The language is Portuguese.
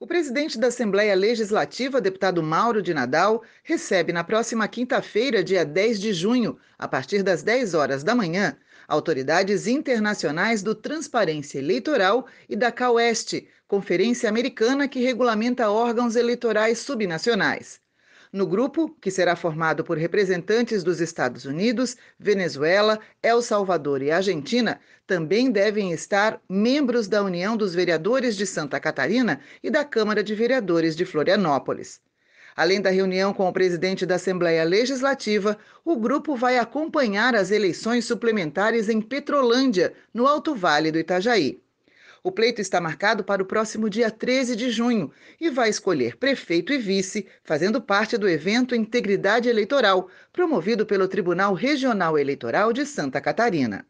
O presidente da Assembleia Legislativa, deputado Mauro de Nadal, recebe na próxima quinta-feira, dia 10 de junho, a partir das 10 horas da manhã, autoridades internacionais do Transparência Eleitoral e da CAOEST, Conferência Americana que regulamenta órgãos eleitorais subnacionais no grupo, que será formado por representantes dos Estados Unidos, Venezuela, El Salvador e Argentina, também devem estar membros da União dos Vereadores de Santa Catarina e da Câmara de Vereadores de Florianópolis. Além da reunião com o presidente da Assembleia Legislativa, o grupo vai acompanhar as eleições suplementares em Petrolândia, no Alto Vale do Itajaí. O pleito está marcado para o próximo dia 13 de junho e vai escolher prefeito e vice, fazendo parte do evento Integridade Eleitoral, promovido pelo Tribunal Regional Eleitoral de Santa Catarina.